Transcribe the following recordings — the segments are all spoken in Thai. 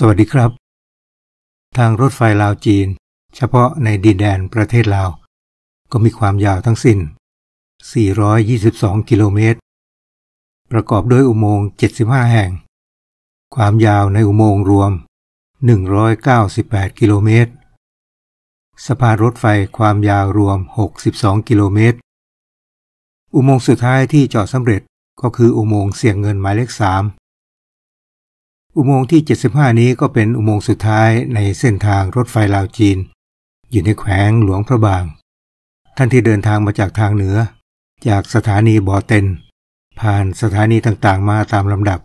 สวัสดีครับ ทางรถไฟลาวจีนเฉพาะในดินแดนประเทศลาว ก็มีความยาวทั้งสิ้น 422 กิโลเมตร ประกอบด้วยอุโมงค์ 75 แห่ง ความยาวในอุโมงค์รวม 198 กิโลเมตรสะพานรถไฟความยาวรวม 62 กิโลเมตร อุโมงค์สุดท้ายที่จอดสำเร็จก็คืออุโมงค์เสียงเงินหมายเลข 3อุโมงค์ที่ 75 นี้ก็เป็นอุโมงค์สุดท้ายในเส้นทางรถไฟลาวจีน อยู่ในแขวงหลวงพระบาง ท่านที่เดินทางมาจากทางเหนือ จากสถานีบ่อเต็นผ่านสถานีต่างๆมาตามลำดับ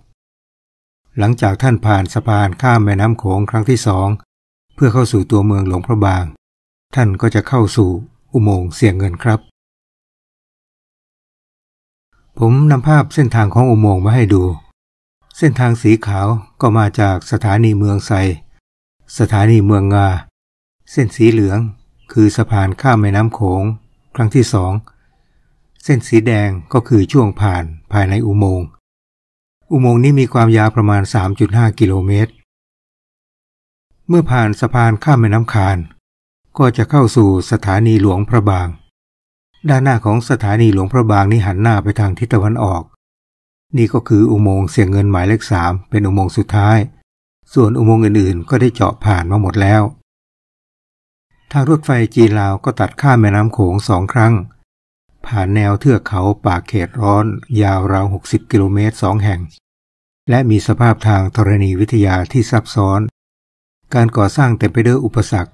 หลังจากท่านผ่านสะพานข้ามแม่น้ำโขงครั้งที่สองเพื่อเข้าสู่ตัวเมืองหลวงพระบาง ท่านก็จะเข้าสู่อุโมงค์เสียงเงินครับ ผมนำภาพเส้นทางของอุโมงค์มาให้ดูเส้นทางสีขาวก็มาจากสถานีเมืองไซสถานีเมืองงาเส้นสีเหลืองคือสะพานข้ามแม่น้ำโขง ครั้งที่สอง เส้นสีแดงก็คือช่วงผ่านภายในอุโมงค์ อุโมงค์นี้มีความยาวประมาณ 3.5 กิโลเมตร เมื่อผ่านสะพานข้ามแม่น้ำคาน ก็จะเข้าสู่สถานีหลวงพระบาง ด้านหน้าของสถานีหลวงพระบางนี้หันหน้าไปทางทิศตะวันออกนี่ก็คืออุโมงค์เสียงเงินหมายเลขสามเป็นอุโมงค์สุดท้าย ส่วนอุโมงค์อื่นๆ ก็ได้เจาะผ่านมาหมดแล้ว ทางรถไฟจีนลาวก็ตัดข้ามแม่น้ำโขงสองครั้ง ผ่านแนวเทือกเขาป่าเขตร้อน ยาวราว 60 กิโลเมตรสองแห่ง และมีสภาพทางธรณีวิทยาที่ซับซ้อน การก่อสร้างเต็มไปด้วยอุปสรรค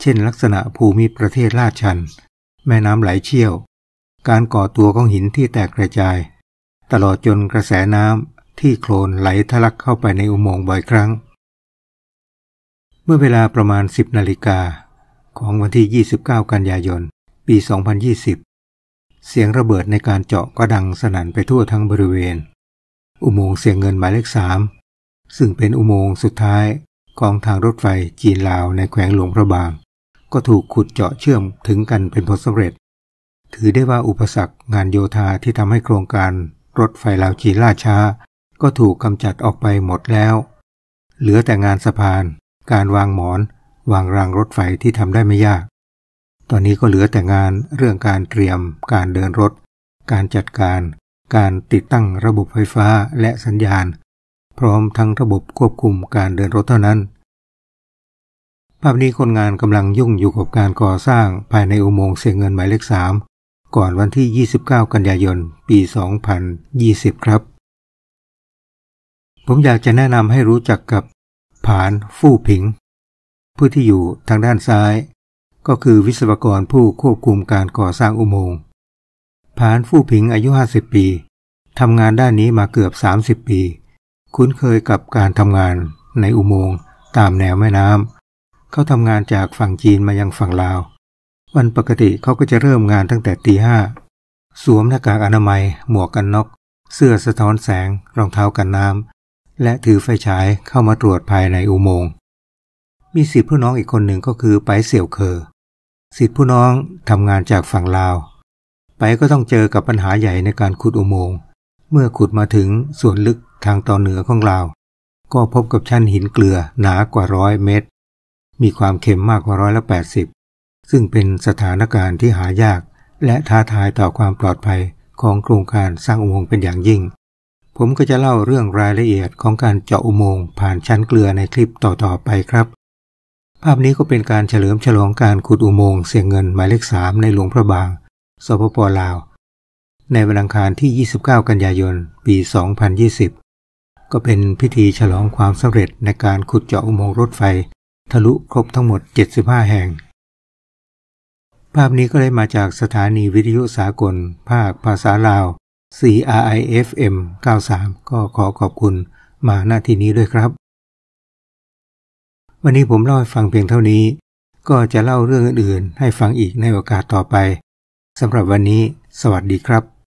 เช่นลักษณะภูมิประเทศลาดชัน แม่น้ำไหลเชี่ยว การก่อตัวของหินที่แตกกระจายตลอดจนกระแสน้ำที่โคลนไหลทะลักเข้าไปในอุโมงค์บ่อยครั้ง เมื่อเวลาประมาณ 10นาฬิกาของวันที่ 29 กันยายนปี 2020 เสียงระเบิดในการเจาะก็ดังสนั่นไปทั่วทั้งบริเวณ อุโมงค์เสียงเงินหมายเลขสามซึ่งเป็นอุโมงค์สุดท้ายของทางรถไฟจีนลาวในแขวงหลวงพระบาง ก็ถูกขุดเจาะเชื่อมถึงกันเป็นผลสำเร็จ ถือได้ว่าอุปสรรคงานโยธาที่ทำให้โครงการรถไฟลาวจีล่าช้าก็ถูกกำจัดออกไปหมดแล้ว เหลือแต่งานสะพาน การวางหมอน วางรางรถไฟที่ทำได้ไม่ยาก ตอนนี้ก็เหลือแต่งานเรื่องการเตรียม การเดินรถ การจัดการ การติดตั้งระบบไฟฟ้าและสัญญาณ พร้อมทั้งระบบควบคุมการเดินรถเท่านั้น ภาพนี้คนงานกำลังยุ่งอยู่กับการก่อสร้างภายในอุโมงค์เสียเงินหมายเลขสามก่อนวันที่ 29 กันยายนปี 2020 ครับ ผมอยากจะแนะนำให้รู้จักกับผานฟู่ผิง ผู้ที่อยู่ทางด้านซ้าย ก็คือวิศวกรผู้ควบคุมการก่อสร้างอุโมงค์ผานฟู่ผิงอายุ 50 ปีทำงานด้านนี้มาเกือบ 30 ปี คุ้นเคยกับการทำงานในอุโมงค์ตามแนวแม่น้ำเขาทำงานจากฝั่งจีนมายังฝั่งลาววันปกติเขาก็จะเริ่มงานตั้งแต่ตีห้าสวมหน้ากากอนามัย หมวกกันน็อก เสื้อสะท้อนแสงรองเท้ากันน้ำและถือไฟฉายเข้ามาตรวจภายในอุโมงค์มีสิทธิ์ผู้น้องอีกคนหนึ่งก็คือไปเสี่ยวเคอสิทธิ์ผู้น้องทำงานจากฝั่งลาว ไปก็ต้องเจอกับปัญหาใหญ่ในการขุดอุโมงค์เมื่อขุดมาถึงส่วนลึกทางตอนเหนือของลาว ก็พบกับชั้นหินเกลือหนากว่าร้อยเมตร มีความเข็มมากกว่าร้อยละแปดสิบซึ่งเป็นสถานการณ์ที่หายากและท้าทายต่อความปลอดภัยของโครงการสร้างอุโมงค์เป็นอย่างยิ่ง ผมก็จะเล่าเรื่องรายละเอียดของการเจาะอุโมงค์ผ่านชั้นเกลือในคลิปต่อๆไปครับ ภาพนี้ก็เป็นการเฉลิมฉลองการขุดอุโมงค์เสียงเงินหมายเลขสามในหลวงพระบางสปปลาว ในวันอังคารที่ 29 กันยายน ปี 2020 ก็เป็นพิธีฉลองความสำเร็จในการขุดเจาะอุโมงค์รถไฟ ทะลุครบทั้งหมด 75 แห่งภาพนี้ก็ได้มาจากสถานีวิทยุสากลภาคภาษาลาว CRIFM 93 ก็ขอขอบคุณมาหน้าที่นี้ด้วยครับ วันนี้ผมเล่าให้ฟังเพียงเท่านี้ก็จะเล่าเรื่องอื่นๆให้ฟังอีกในโอกาสต่อไปสำหรับวันนี้สวัสดีครับ